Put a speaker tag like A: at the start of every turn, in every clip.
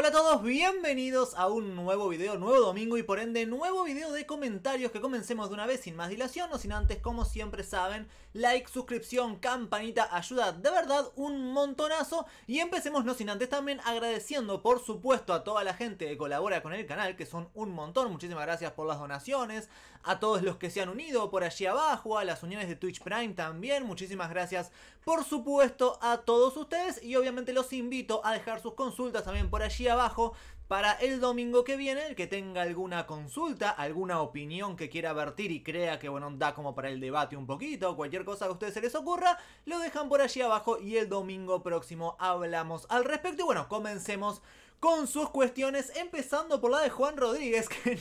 A: Hola a todos, bienvenidos a un nuevo video, nuevo domingo y por ende nuevo video de comentarios que comencemos de una vez sin más dilación, no sin antes como siempre saben, like, suscripción, campanita, ayuda de verdad un montonazo y empecemos no sin antes también agradeciendo por supuesto a toda la gente que colabora con el canal que son un montón, muchísimas gracias por las donaciones, a todos los que se han unido por allí abajo, a las uniones de Twitch Prime también. Muchísimas gracias, por supuesto, a todos ustedes. Y obviamente los invito a dejar sus consultas también por allí abajo para el domingo que viene, el que tenga alguna consulta, alguna opinión que quiera vertir y crea que, bueno, da como para el debate un poquito, cualquier cosa que a ustedes se les ocurra, lo dejan por allí abajo y el domingo próximo hablamos al respecto. Y bueno, comencemos con sus cuestiones, empezando por la de Juan Rodríguez, que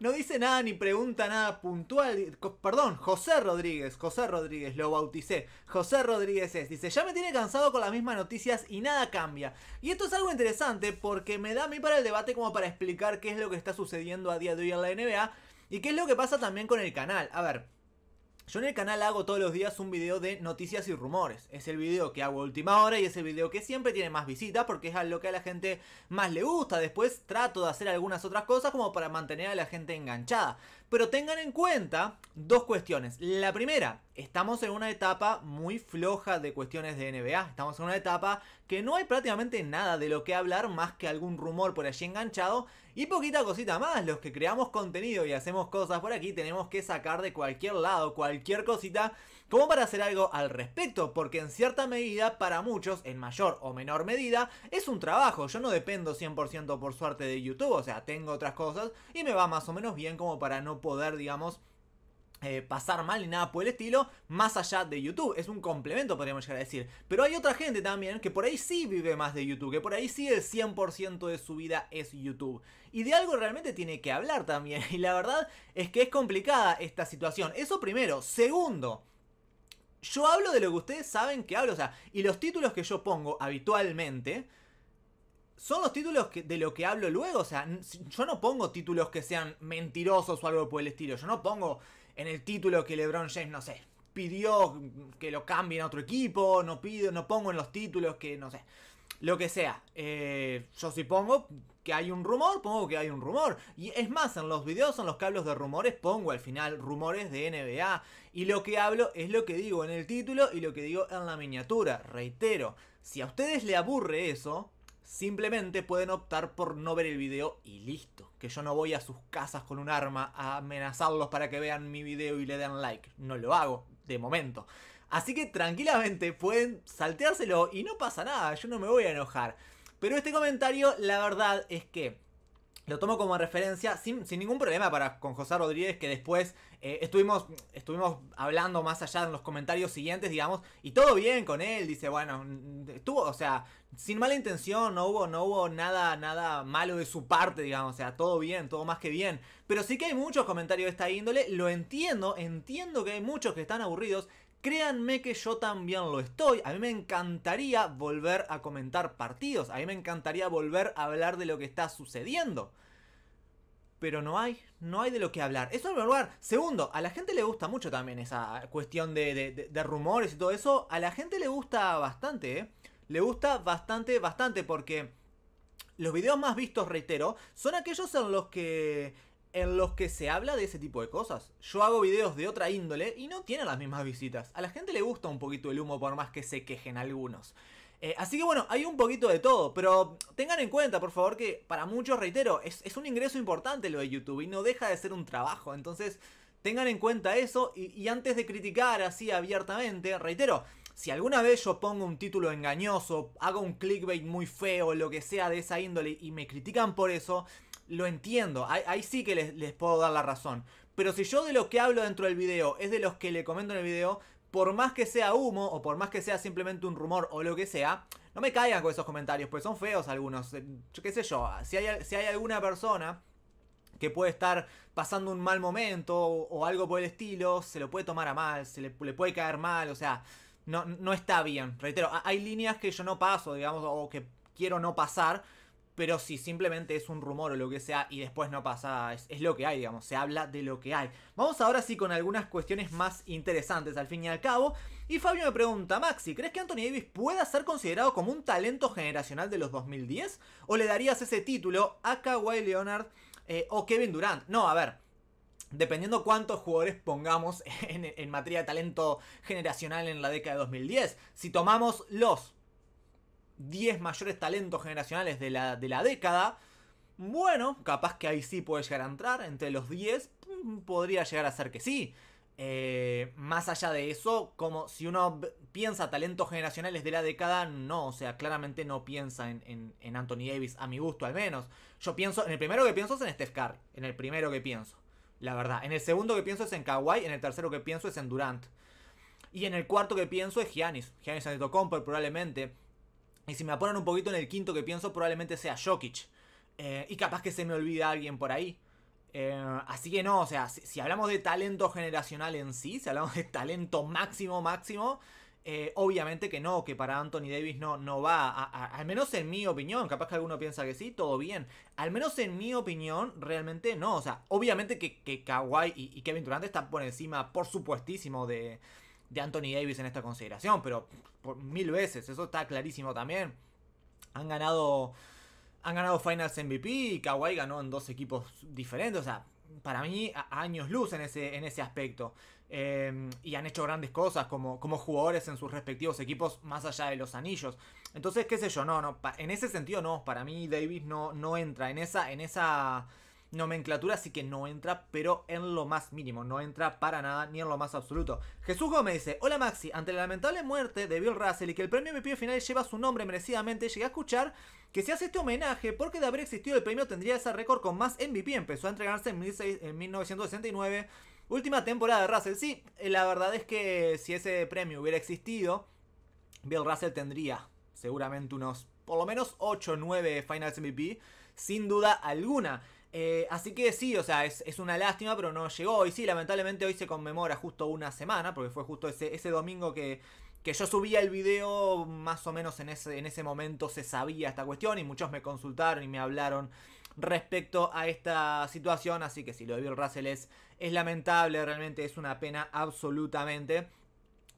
A: no, dice nada ni pregunta nada puntual. Perdón, José Rodríguez, José Rodríguez, lo bauticé. José Rodríguez es, dice, ya me tiene cansado con las mismas noticias y nada cambia. Y esto es algo interesante porque me da a mí para el debate como para explicar qué es lo que está sucediendo a día de hoy en la NBA y qué es lo que pasa también con el canal. A ver. Yo en el canal hago todos los días un video de noticias y rumores. Es el video que hago a última hora y es el video que siempre tiene más visitas porque es a lo que a la gente más le gusta. Después trato de hacer algunas otras cosas como para mantener a la gente enganchada. Pero tengan en cuenta dos cuestiones. La primera, estamos en una etapa muy floja de cuestiones de NBA. Estamos en una etapa que no hay prácticamente nada de lo que hablar más que algún rumor por allí enganchado y poquita cosita más. Los que creamos contenido y hacemos cosas por aquí tenemos que sacar de cualquier lado cualquier cosita como para hacer algo al respecto, porque en cierta medida para muchos, en mayor o menor medida, es un trabajo. Yo no dependo 100% por suerte de YouTube, o sea, tengo otras cosas y me va más o menos bien como para no poder, digamos, eh, pasar mal ni nada por el estilo, más allá de YouTube. Es un complemento, podríamos llegar a decir. Pero hay otra gente también que por ahí sí vive más de YouTube, que por ahí sí el 100% de su vida es YouTube. Y de algo realmente tiene que hablar también. Y la verdad es que es complicada esta situación. Eso primero. Segundo. Yo hablo de lo que ustedes saben que hablo, o sea, y los títulos que yo pongo habitualmente, son los títulos de lo que hablo luego. O sea, yo no pongo títulos que sean mentirosos o algo por el estilo. Yo no pongo en el título que LeBron James, no sé, pidió que lo cambien a otro equipo, no pido, no pongo en los títulos que, no sé, lo que sea. Eh, yo si pongo que hay un rumor, pongo que hay un rumor. Y es más, en los videos, en los que hablo de rumores, pongo al final rumores de NBA. Y lo que hablo es lo que digo en el título y lo que digo en la miniatura. Reitero, si a ustedes le aburre eso, Simplemente pueden optar por no ver el video y listo. Que yo no voy a sus casas con un arma a amenazarlos para que vean mi video y le den like. No lo hago, de momento. Así que tranquilamente pueden salteárselo y no pasa nada, yo no me voy a enojar. Pero este comentario, la verdad es que lo tomo como referencia sin, ningún problema para con José Rodríguez, que después eh, estuvimos, estuvimos hablando más allá en los comentarios siguientes, digamos, y todo bien con él, dice, bueno, mm, estuvo, o sea, sin mala intención, no hubo, no hubo nada, nada malo de su parte, digamos, o sea, todo bien, todo más que bien. Pero sí que hay muchos comentarios de esta índole, lo entiendo, entiendo que hay muchos que están aburridos, Créanme que yo también lo estoy. A mí me encantaría volver a comentar partidos. A mí me encantaría volver a hablar de lo que está sucediendo. Pero no hay, no hay de lo que hablar. Eso en lugar. Segundo, a la gente le gusta mucho también esa cuestión de, de rumores y todo eso. A la gente le gusta bastante, ¿eh? Le gusta bastante, bastante porque... Los videos más vistos, reitero, son aquellos en los que en los que se habla de ese tipo de cosas. Yo hago videos de otra índole y no tienen las mismas visitas. A la gente le gusta un poquito el humo por más que se quejen algunos. Eh, así que bueno, hay un poquito de todo, pero tengan en cuenta por favor que para muchos, reitero, es, un ingreso importante lo de YouTube y no deja de ser un trabajo. Entonces, tengan en cuenta eso y, y, antes de criticar así abiertamente, reitero, si alguna vez yo pongo un título engañoso, hago un clickbait muy feo, lo que sea de esa índole y me critican por eso, lo entiendo. Ahí, sí que les, puedo dar la razón. Pero si yo de lo que hablo dentro del video es de los que le comento en el video, por más que sea humo o por más que sea simplemente un rumor o lo que sea, no me caigan con esos comentarios, pues son feos algunos. Eh, yo qué sé yo, si hay, si hay alguna persona que puede estar pasando un mal momento o, algo por el estilo, se lo puede tomar a mal, se le, puede caer mal, o sea, no, no está bien. Reitero, hay líneas que yo no paso, digamos, o que quiero no pasar pero si simplemente es un rumor o lo que sea y después no pasa, es, lo que hay, digamos, se habla de lo que hay. Vamos ahora sí con algunas cuestiones más interesantes al fin y al cabo. Y Fabio me pregunta, Maxi, ¿crees que Anthony Davis pueda ser considerado como un talento generacional de los 2010? ¿O le darías ese título a Kawhi Leonard eh, o Kevin Durant? No, a ver, Dependiendo cuántos jugadores pongamos en, materia de talento generacional en la década de 2010. Si tomamos los 10 mayores talentos generacionales de la, década, bueno, capaz que ahí sí puede llegar a entrar, entre los 10 mm, podría llegar a ser que sí. Eh, más allá de eso, como si uno piensa talentos generacionales de la década, no, o sea, claramente no piensa en, Anthony Davis, a mi gusto al menos. Yo pienso, en el primero que pienso es en Steph Curry, en el primero que pienso, la verdad. En el segundo que pienso es en Kawhi, en el tercero que pienso es en Durant. Y en el cuarto que pienso es Giannis, Giannis Antetokounmpo probablemente. Y si me ponen un poquito en el quinto que pienso, probablemente sea Jokic. Eh, y capaz que se me olvida alguien por ahí. Eh, así que no, o sea, si, hablamos de talento generacional en sí, si hablamos de talento máximo, máximo, eh, obviamente que no, que para Anthony Davis no, no va, al menos en mi opinión, capaz que alguno piensa que sí, todo bien, al menos en mi opinión realmente no, o sea, obviamente que, Kawhi y, y, Kevin Durant están por encima, por supuestísimo, de, de Anthony Davis en esta consideración, pero por mil veces, eso está clarísimo también. Han ganado, han ganado Finals MVP y Kawhi ganó en dos equipos diferentes, o sea, para mí años luz en ese, en ese aspecto. Em, y han hecho grandes cosas como, como jugadores en sus respectivos equipos más allá de los anillos. Entonces, qué sé yo, no, no, en ese sentido no, para mí Davis no, no entra en esa, en esa nomenclatura, así que no entra, pero en lo más mínimo, no entra para nada ni en lo más absoluto. Jesús Gómez dice, hola Maxi, ante la lamentable muerte de Bill Russell y que el premio MVP final lleva su nombre merecidamente, llegué a escuchar que se hace este homenaje porque de haber existido el premio tendría ese récord con más MVP, empezó a entregarse en, en 1969, última temporada de Russell, sí, eh, la verdad es que si ese premio hubiera existido, Bill Russell tendría seguramente unos por lo menos 8 o 9 Finals MVP, sin duda alguna. Eh, así que sí, o sea, es, una lástima, pero no llegó. Y sí, lamentablemente hoy se conmemora justo una semana, porque fue justo ese, domingo que, yo subía el video, más o menos en ese, momento se sabía esta cuestión y muchos me consultaron y me hablaron respecto a esta situación, así que sí, lo de Bill Russell es, es lamentable, realmente es una pena absolutamente.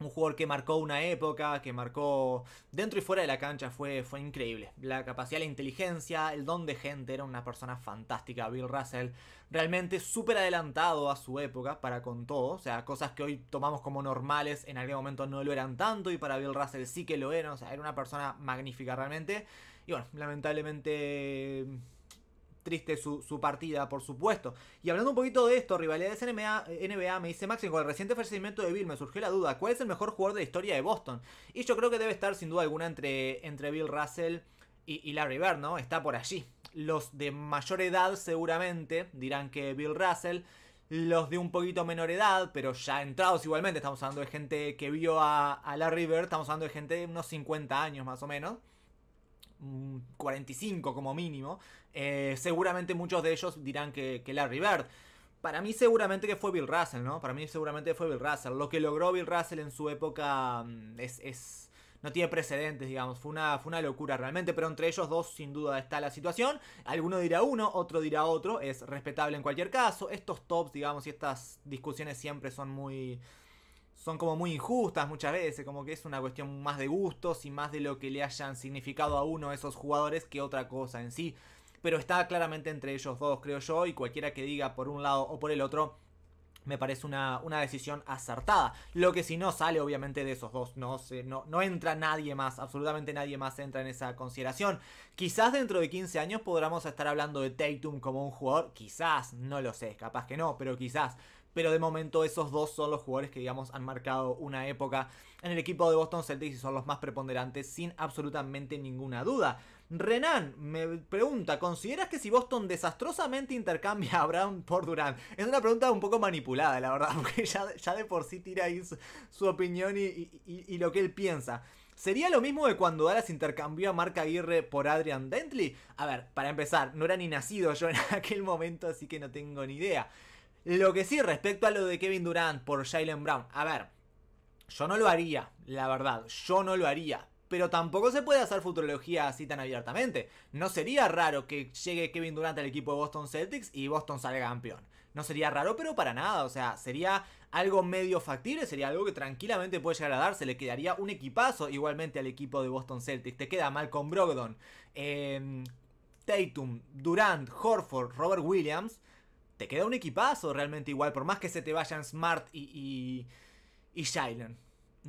A: Un jugador que marcó una época, que marcó dentro y fuera de la cancha, fue, fue increíble. La capacidad, la inteligencia, el don de gente, era una persona fantástica. Bill Russell, realmente súper adelantado a su época para con todo. O sea, cosas que hoy tomamos como normales, en algún momento no lo eran tanto y para Bill Russell sí que lo eran. O sea, era una persona magnífica realmente. Y bueno, lamentablemente triste su, partida, por supuesto. Y hablando un poquito de esto, rivalidades NBA, NBA me dice máximo con el reciente fallecimiento de Bill me surgió la duda, ¿cuál es el mejor jugador de la historia de Boston? Y yo creo que debe estar sin duda alguna entre, entre Bill Russell y, Larry Bird, ¿no? Está por allí. Los de mayor edad seguramente dirán que Bill Russell los de un poquito menor edad, pero ya entrados igualmente. Estamos hablando de gente que vio a, a Larry Bird, estamos hablando de gente de unos 50 años más o menos. 45 mm, como mínimo. Eh, seguramente muchos de ellos dirán que, Larry Bird. Para mí seguramente que fue Bill Russell, ¿no? Para mí seguramente fue Bill Russell. Lo que logró Bill Russell en su época mm, es, es no tiene precedentes, digamos. Fue una, fue una locura realmente, pero entre ellos dos sin duda está la situación. Alguno dirá uno, otro dirá otro. Es respetable en cualquier caso. Estos tops, digamos, y estas discusiones siempre son muy... Son como muy injustas muchas veces, como que es una cuestión más de gustos y más de lo que le hayan significado a uno esos jugadores que otra cosa en sí pero está claramente entre ellos dos, creo yo, y cualquiera que diga por un lado o por el otro me parece una, una, decisión acertada. Lo que si no sale, obviamente, de esos dos. No, no, no, entra nadie más, absolutamente nadie más entra en esa consideración. Quizás dentro de 15 años podamos estar hablando de Tatum como un jugador. Quizás, no lo sé, capaz que no, pero quizás. Pero de momento esos dos son los jugadores que digamos han marcado una época en el equipo de Boston Celtics y son los más preponderantes sin absolutamente ninguna duda. Renan me pregunta, ¿consideras que si Boston desastrosamente intercambia a Brown por Durant? Es una pregunta un poco manipulada, la verdad, porque ya, de por sí tira su, opinión y, lo que él piensa. ¿Sería lo mismo de cuando Dallas intercambió a Mark Aguirre por Adrian Dentley? A ver, para empezar, no era ni nacido yo en aquel momento, así que no tengo ni idea. Lo que sí, respecto a lo de Kevin Durant por Jalen Brown, a ver, yo no lo haría, la verdad, yo no lo haría pero tampoco se puede hacer futurología así tan abiertamente. No sería raro que llegue Kevin Durant al equipo de Boston Celtics y Boston salga campeón. No sería raro, pero para nada. O sea, sería algo medio factible, sería algo que tranquilamente puede llegar a darse. Le quedaría un equipazo igualmente al equipo de Boston Celtics. Te queda con Brogdon, em, Tatum, Durant, Horford, Robert Williams. Te queda un equipazo realmente igual, por más que se te vayan Smart y, y, y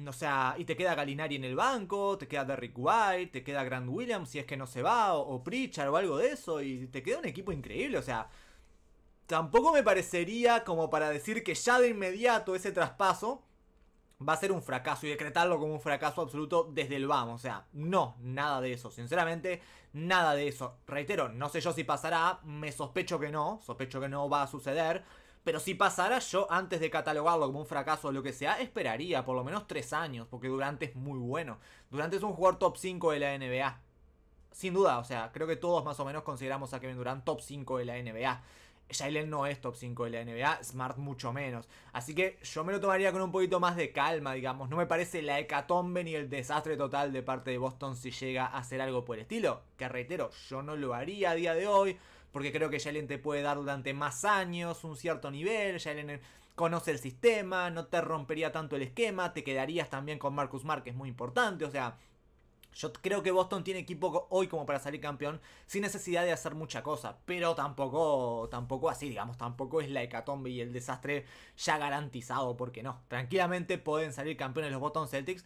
A: o sea, y te queda Galinari en el banco, te queda Derrick White, te queda Grant Williams si es que no se va, o, o Pritchard o algo de eso, y te queda un equipo increíble, o sea, tampoco me parecería como para decir que ya de inmediato ese traspaso va a ser un fracaso y decretarlo como un fracaso absoluto desde el vamos. O sea, no, nada de eso. Sinceramente, nada de eso. Reitero, no sé yo si pasará, me sospecho que no, sospecho que no va a suceder. Pero si pasara, yo antes de catalogarlo como un fracaso o lo que sea, esperaría por lo menos tres años, porque Durante es muy bueno. Durante es un jugador top 5 de la NBA. Sin duda, o sea, creo que todos más o menos consideramos a Kevin Durant top 5 de la NBA. Shailen no es top 5 de la NBA, Smart mucho menos. Así que yo me lo tomaría con un poquito más de calma, digamos. No me parece la hecatombe ni el desastre total de parte de Boston si llega a hacer algo por el estilo. Que reitero, yo no lo haría a día de hoy porque creo que Jalen te puede dar durante más años un cierto nivel, Jalen eh, conoce el sistema, no te rompería tanto el esquema, te quedarías también con Marcus Mark es muy importante, o sea... Yo creo que Boston tiene equipo hoy como para salir campeón sin necesidad de hacer mucha cosa, pero tampoco tampoco así, digamos, tampoco es la hecatombe y el desastre ya garantizado, porque no. Tranquilamente pueden salir campeones los Boston Celtics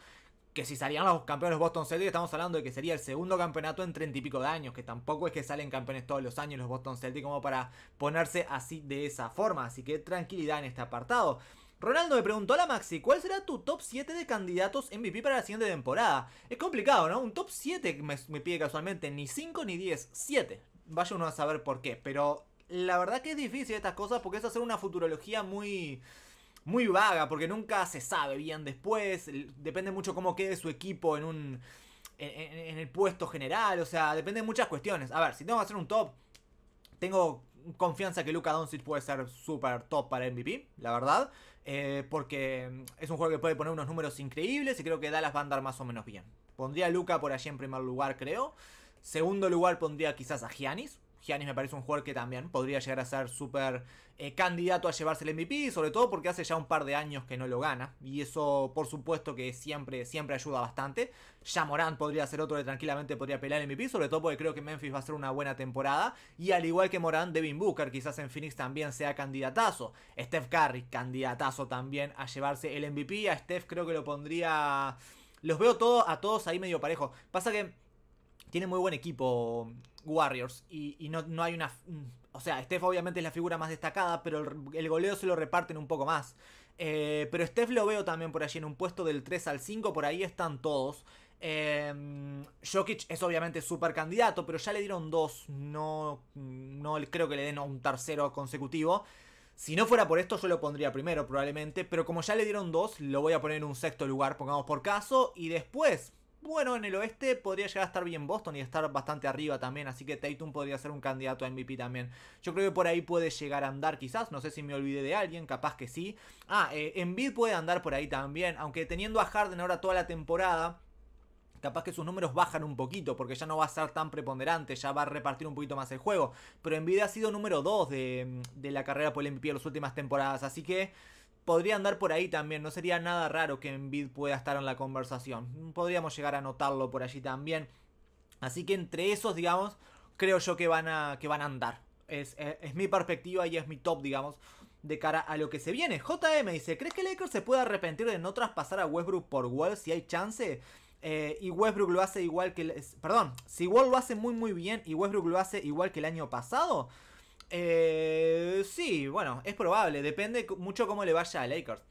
A: que si salían los campeones Boston Celtics, estamos hablando de que sería el segundo campeonato en treinta y pico de años, que tampoco es que salen campeones todos los años los Boston Celtics como para ponerse así de esa forma, así que tranquilidad en este apartado. Ronaldo me preguntó a la Maxi, ¿cuál será tu top 7 de candidatos MVP para la siguiente temporada? Es complicado, ¿no? Un top 7 me, me pide casualmente, ni 5 ni 10, 7. Vaya uno a saber por qué, pero la verdad que es difícil estas cosas porque es hacer una futurología muy muy vaga, porque nunca se sabe bien después, depende mucho cómo quede su equipo en un... En, el puesto general, o sea, depende de muchas cuestiones. A ver, si tengo que hacer un top, tengo confianza que Luka Doncic puede ser súper top para MVP, la verdad. Eh, porque es un juego que puede poner unos números increíbles y creo que Dallas va a andar más o menos bien. Pondría a Luka por allí en primer lugar, creo. Segundo lugar pondría quizás a Giannis. Giannis me parece un jugador que también podría llegar a ser súper eh, candidato a llevarse el MVP, sobre todo porque hace ya un par de años que no lo gana. Y eso, por supuesto, que siempre, siempre ayuda bastante. Ya Morant podría ser otro que tranquilamente podría pelear el MVP, sobre todo porque creo que Memphis va a ser una buena temporada. Y al igual que Morant, Devin Booker quizás en Phoenix también sea candidatazo. Steph Curry, candidatazo también a llevarse el MVP. A Steph creo que lo pondría... Los veo todo, a todos ahí medio parejo. Pasa que tiene muy buen equipo Warriors y, no, no, hay una... Mm, o sea, Steph obviamente es la figura más destacada, pero el, goleo se lo reparten un poco más. Eh, pero Steph lo veo también por allí en un puesto del 3 al 5, por ahí están todos. Em, Jokic es obviamente super candidato, pero ya le dieron dos, no, no creo que le den un tercero consecutivo. Si no fuera por esto, yo lo pondría primero probablemente, pero como ya le dieron dos, lo voy a poner en un sexto lugar, pongamos por caso, y después bueno en el oeste, podría llegar a estar bien Boston y estar bastante arriba también, así que Tatum podría ser un candidato a MVP también. Yo creo que por ahí puede llegar a andar quizás, no sé si me olvidé de alguien, capaz que sí. Ah, Envid eh, puede andar por ahí también, aunque teniendo a Harden ahora toda la temporada capaz que sus números bajan un poquito porque ya no va a ser tan preponderante, ya va a repartir un poquito más el juego. Pero Envidia ha sido número 2 de, de, la carrera por el MVP en las últimas temporadas, así que podría andar por ahí también. No sería nada raro que Bid pueda estar en la conversación. Podríamos llegar a notarlo por allí también. Así que entre esos, digamos, creo yo que van a, que van a andar. Es, mi perspectiva y es mi top, digamos, de cara a lo que se viene. JM dice, ¿crees que Laker se puede arrepentir de no traspasar a Westbrook por Wall si hay chance? Eh, y Westbrook lo hace igual que... Perdón, si Wall lo hace muy muy bien y Westbrook lo hace igual que el año pasado, eh, sí, bueno, es probable. Depende mucho cómo le vaya a Lakers.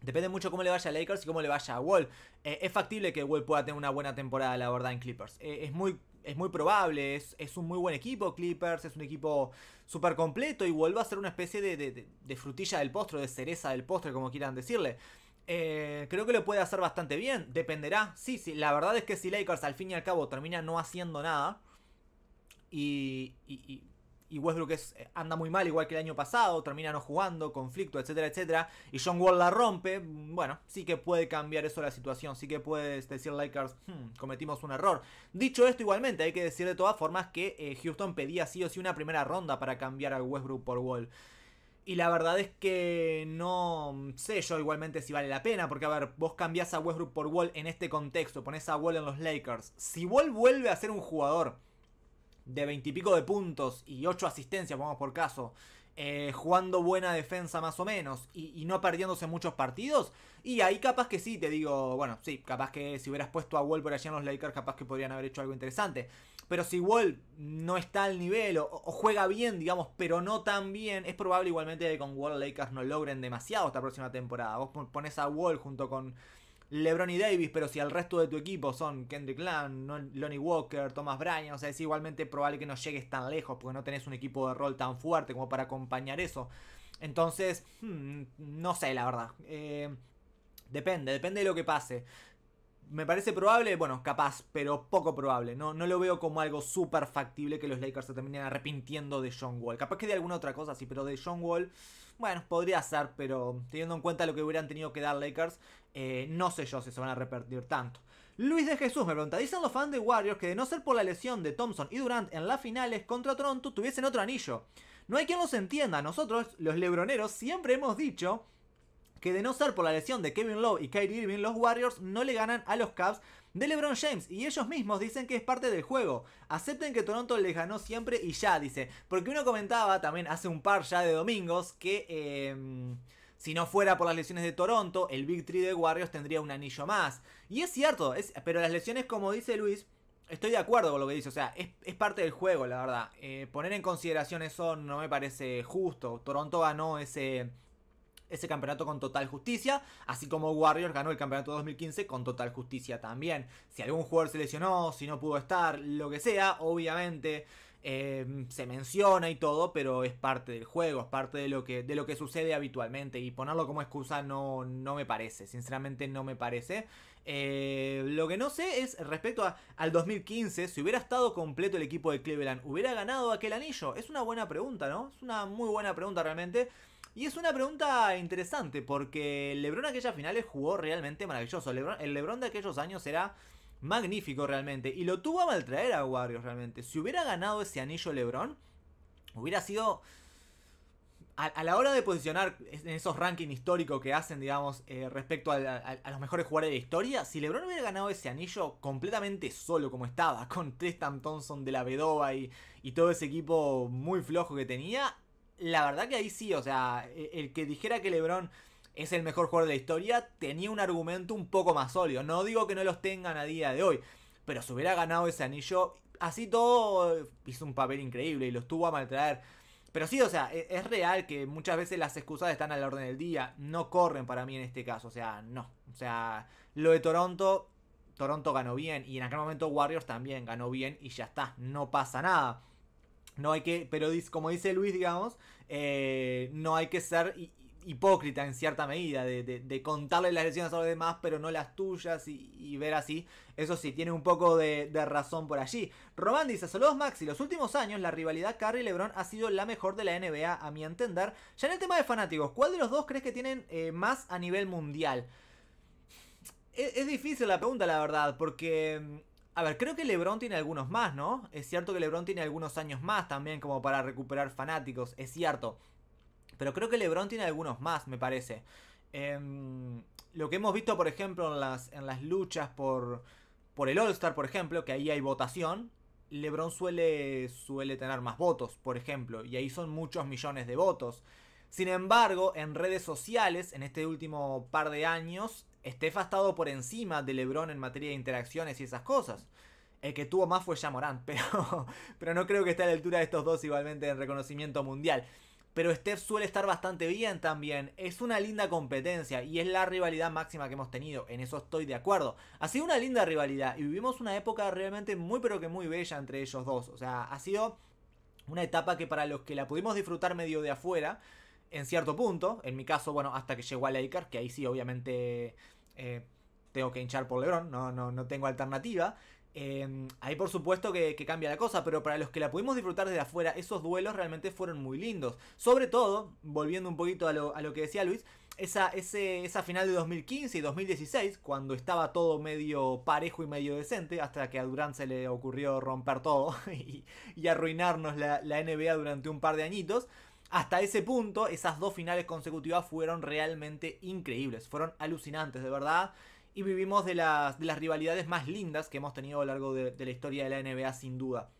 A: Depende mucho cómo le vaya a Lakers y cómo le vaya a Wall. Eh, es factible que Wall pueda tener una buena temporada, la verdad, en Clippers. Eh, es, muy, es muy probable, es, un muy buen equipo Clippers, es un equipo súper completo y vuelve va a ser una especie de, frutilla del postre, de cereza del postre, como quieran decirle. creo que lo puede hacer bastante bien, dependerá. Sí, sí, la verdad es que si Lakers al fin y al cabo termina no haciendo nada y, y y Westbrook eh, anda muy mal, igual que el año pasado, termina no jugando, conflicto, etcétera, etcétera, y John Wall la rompe, bueno, sí que puede cambiar eso la situación, sí que puede decir Lakers, ah, hmm, cometimos un error. Dicho esto, igualmente, hay que decir de todas formas que eh, Houston pedía sí o sí una primera ronda para cambiar a Westbrook por Wall. Y la verdad es que no sé yo igualmente si vale la pena, porque a ver, vos cambiás a Westbrook por Wall en este contexto, pones a Wall en los Lakers. Si Wall vuelve a ser un jugador de veintipico de puntos y ocho asistencias, vamos por caso, eh, jugando buena defensa más o menos y, no perdiéndose muchos partidos. Y ahí capaz que sí, te digo, bueno, sí, capaz que si hubieras puesto a Wall por allá en los Lakers, capaz que podrían haber hecho algo interesante. Pero si Wall no está al nivel o, o juega bien, digamos, pero no tan bien, es probable igualmente que con Wall Lakers no logren demasiado esta próxima temporada. Vos pones a Wall junto con LeBron y Davis, pero si al resto de tu equipo son Kendrick Lamb, Lonnie Walker, Thomas Bryan, o sea, es igualmente probable que no llegues tan lejos porque no tenés un equipo de rol tan fuerte como para acompañar eso. Entonces, hmm, no sé, la verdad. Eh, depende, depende de lo que pase me parece probable, bueno, capaz, pero poco probable. No, no lo veo como algo súper factible que los Lakers se terminen arrepintiendo de John Wall. Capaz que de alguna otra cosa, sí, pero de John Wall, bueno, podría ser, pero teniendo en cuenta lo que hubieran tenido que dar Lakers, eh, no sé yo si se van a arrepentir tanto. Luis de Jesús me pregunta, dicen los fans de Warriors que de no ser por la lesión de Thompson y Durant en las finales contra Toronto tuviesen otro anillo. No hay quien los entienda, nosotros, los lebroneros, siempre hemos dicho que de no ser por la lesión de Kevin Love y Kyrie Irving, los Warriors no le ganan a los Cavs de LeBron James y ellos mismos dicen que es parte del juego. Acepten que Toronto les ganó siempre y ya, dice. Porque uno comentaba también hace un par ya de domingos que... Em, si no fuera por las lesiones de Toronto, el Big 3 de Warriors tendría un anillo más. Y es cierto, es, pero las lesiones, como dice Luis, estoy de acuerdo con lo que dice. O sea, es, parte del juego, la verdad. Eh, poner en consideración eso no me parece justo. Toronto ganó ese, ese campeonato con total justicia, así como Warriors ganó el campeonato 2015 con total justicia también. Si algún jugador se lesionó, si no pudo estar, lo que sea, obviamente eh, se menciona y todo, pero es parte del juego, es parte de lo que, de lo que sucede habitualmente y ponerlo como excusa no, no me parece, sinceramente no me parece. Eh, lo que no sé es respecto al 2015, si hubiera estado completo el equipo de Cleveland, ¿hubiera ganado aquel anillo? Es una buena pregunta, ¿no? Es una muy buena pregunta realmente. Y es una pregunta interesante porque LeBron aquellas finales jugó realmente maravilloso. el LeBron de aquellos años era magnífico realmente y lo tuvo a maltraer a Warriors realmente. Si hubiera ganado ese anillo LeBron, hubiera sido a, la hora de posicionar en esos rankings históricos que hacen, digamos, eh, respecto a, los mejores jugadores de la historia, si LeBron hubiera ganado ese anillo completamente solo como estaba, con Tristan Thompson de la Bedoba y todo ese equipo muy flojo que tenía, la verdad que ahí sí, o sea, e, el que dijera que LeBron es el mejor jugador de la historia tenía un argumento un poco más sólido. No digo que no los tengan a día de hoy, pero si hubiera ganado ese anillo, así todo eh, hizo un papel increíble y los tuvo a maltraer. Pero sí, o sea, e, es, real que muchas veces las excusas están al orden del día. No corren para mí en este caso, o sea, no. O sea, lo de Toronto, Toronto ganó bien y en aquel momento Warriors también ganó bien y ya está, no pasa nada. No hay que, pero como dice Luis, digamos, eh, no hay que ser hipócrita en cierta medida, de, contarle las lesiones a los demás, pero no las tuyas y, ver así. Eso sí, tiene un poco de, razón por allí. Román dice, saludos Maxi, los últimos años la rivalidad Curry-Lebron ha sido la mejor de la NBA a mi entender. Ya en el tema de fanáticos, ¿cuál de los dos crees que tienen eh, más a nivel mundial? E, es difícil la pregunta, la verdad, porque mm, a ver, creo que LeBron tiene algunos más, ¿no? Es cierto que LeBron tiene algunos años más también como para recuperar fanáticos, es cierto. Pero creo que LeBron tiene algunos más, me parece. Em, lo que hemos visto, por ejemplo, en las, en las luchas por, por el All-Star, por ejemplo, que ahí hay votación, LeBron suele, suele tener más votos, por ejemplo, y ahí son muchos millones de votos. Sin embargo, en redes sociales, en este último par de años, Steph ha estado por encima de LeBron en materia de interacciones y esas cosas. El que tuvo más fue Jamorant, pero, pero no creo que esté a la altura de estos dos igualmente en reconocimiento mundial. Pero Steph suele estar bastante bien también. Es una linda competencia y es la rivalidad máxima que hemos tenido. En eso estoy de acuerdo. Ha sido una linda rivalidad y vivimos una época realmente muy pero que muy bella entre ellos dos. O sea, ha sido una etapa que para los que la pudimos disfrutar medio de afuera, en cierto punto, en mi caso, bueno, hasta que llegó a Lakers, que ahí sí obviamente eh, tengo que hinchar por Lebron, no, no, no tengo alternativa. Em, ahí por supuesto que, cambia la cosa, pero para los que la pudimos disfrutar desde afuera, esos duelos realmente fueron muy lindos. Sobre todo, volviendo un poquito a lo, que decía Luis, esa, ese, esa final de 2015 y 2016, cuando estaba todo medio parejo y medio decente, hasta que a Durán se le ocurrió romper todo y, arruinarnos la, la NBA durante un par de añitos. Hasta ese punto, esas dos finales consecutivas fueron realmente increíbles, fueron alucinantes, de verdad. Y vivimos de las, rivalidades más lindas que hemos tenido a lo largo de, de la historia de la NBA, sin duda.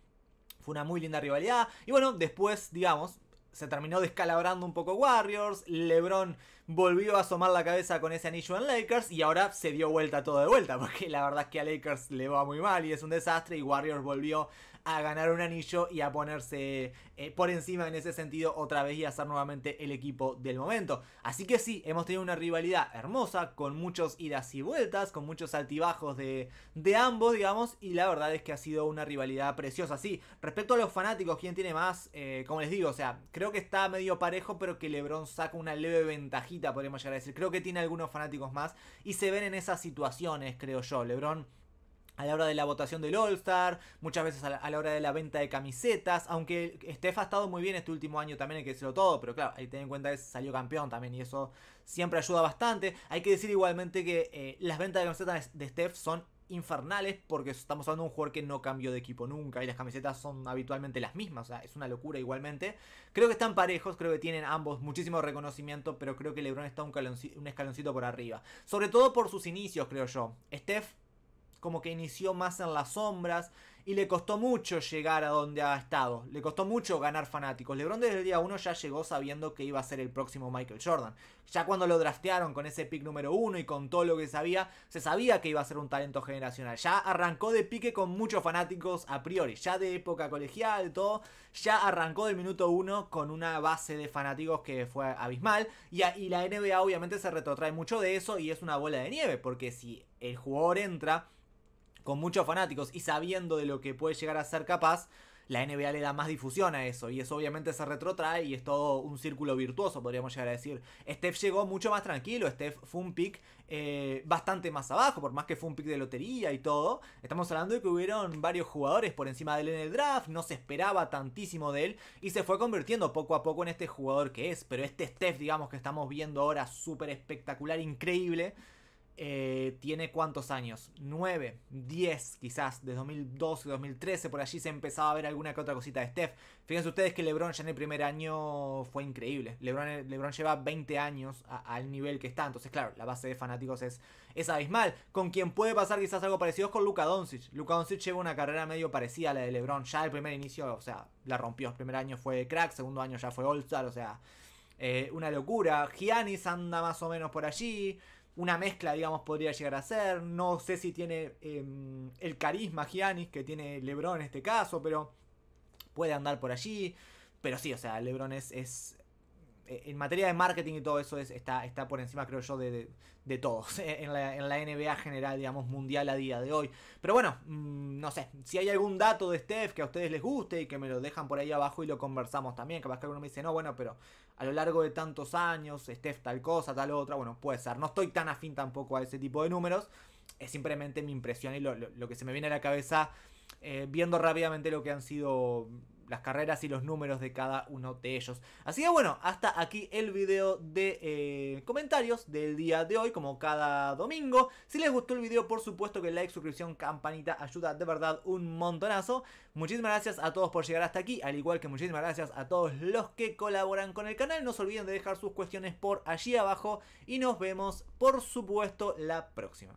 A: Fue una muy linda rivalidad. Y bueno, después, digamos, se terminó descalabrando un poco Warriors, LeBron volvió a asomar la cabeza con ese anillo en Lakers y ahora se dio vuelta todo de vuelta, porque la verdad es que a Lakers le va muy mal y es un desastre y Warriors volvió a ganar un anillo y a ponerse eh, por encima en ese sentido otra vez y a ser nuevamente el equipo del momento. Así que sí, hemos tenido una rivalidad hermosa, con muchos idas y vueltas, con muchos altibajos de, ambos, digamos, y la verdad es que ha sido una rivalidad preciosa. Sí, respecto a los fanáticos, ¿quién tiene más? Eh, como les digo, o sea, creo que está medio parejo, pero que Lebron saca una leve ventajita, podríamos llegar a decir. Creo que tiene algunos fanáticos más y se ven en esas situaciones, creo yo. Lebron a la hora de la votación del All-Star, muchas veces a la, hora de la venta de camisetas, aunque Steph ha estado muy bien este último año también, hay que decirlo todo, pero claro, hay que tener en cuenta que salió campeón también y eso siempre ayuda bastante. Hay que decir igualmente que eh, las ventas de camisetas de Steph son infernales porque estamos hablando de un jugador que no cambió de equipo nunca y las camisetas son habitualmente las mismas, o sea, es una locura igualmente. Creo que están parejos, creo que tienen ambos muchísimo reconocimiento, pero creo que LeBron está un escaloncito por arriba, sobre todo por sus inicios, creo yo. Steph como que inició más en las sombras y le costó mucho llegar a donde ha estado, le costó mucho ganar fanáticos. LeBron desde el día 1 ya llegó sabiendo que iba a ser el próximo Michael Jordan. Ya cuando lo draftearon con ese pick número 1 y con todo lo que sabía, se sabía que iba a ser un talento generacional. Ya arrancó de pique con muchos fanáticos a priori, ya de época colegial, todo, ya arrancó del minuto 1 con una base de fanáticos que fue abismal y la NBA obviamente se retrotrae mucho de eso y es una bola de nieve, porque si el jugador entra con muchos fanáticos y sabiendo de lo que puede llegar a ser capaz, la NBA le da más difusión a eso y eso obviamente se retrotrae y es todo un círculo virtuoso, podríamos llegar a decir. Steph llegó mucho más tranquilo, Steph fue un pick eh, bastante más abajo, por más que fue un pick de lotería y todo. Estamos hablando de que hubieron varios jugadores por encima de él en el draft, no se esperaba tantísimo de él y se fue convirtiendo poco a poco en este jugador que es, pero este Steph, digamos, que estamos viendo ahora súper espectacular, increíble eh, tiene cuántos años, 9, 10 quizás, de 2012, 2013, por allí se empezaba a ver alguna que otra cosita de Steph. Fíjense ustedes que LeBron ya en el primer año fue increíble. LeBron, eh, LeBron lleva 20 años al nivel que está, entonces claro, la base de fanáticos es, es abismal. Con quien puede pasar quizás algo parecido es con Luka Doncic. Luka Doncic lleva una carrera medio parecida a la de LeBron, ya el primer inicio, o sea, la rompió. El primer año fue crack, segundo año ya fue All-Star, o sea, eh, una locura. Giannis anda más o menos por allí una mezcla, digamos, podría llegar a ser. No sé si tiene em, el carisma Giannis que tiene LeBron en este caso, pero puede andar por allí. Pero sí, o sea, LeBron es eh, en materia de marketing y todo eso está, está por encima, creo yo, de, todos en la, NBA general, digamos, mundial a día de hoy. Pero bueno, mm, no sé, si hay algún dato de Steph que a ustedes les guste y que me lo dejan por ahí abajo y lo conversamos también, capaz que alguno me dice, no, bueno, pero a lo largo de tantos años, Steph tal cosa, tal otra, bueno, puede ser. No estoy tan afín tampoco a ese tipo de números, es simplemente mi impresión y lo, que se me viene a la cabeza. Eh, viendo rápidamente lo que han sido las carreras y los números de cada uno de ellos. Así que bueno, hasta aquí el video de eh, comentarios del día de hoy, como cada domingo. Si les gustó el video, por supuesto que like, suscripción, campanita ayuda de verdad un montonazo. Muchísimas gracias a todos por llegar hasta aquí, al igual que muchísimas gracias a todos los que colaboran con el canal. No se olviden de dejar sus cuestiones por allí abajo y nos vemos por supuesto la próxima.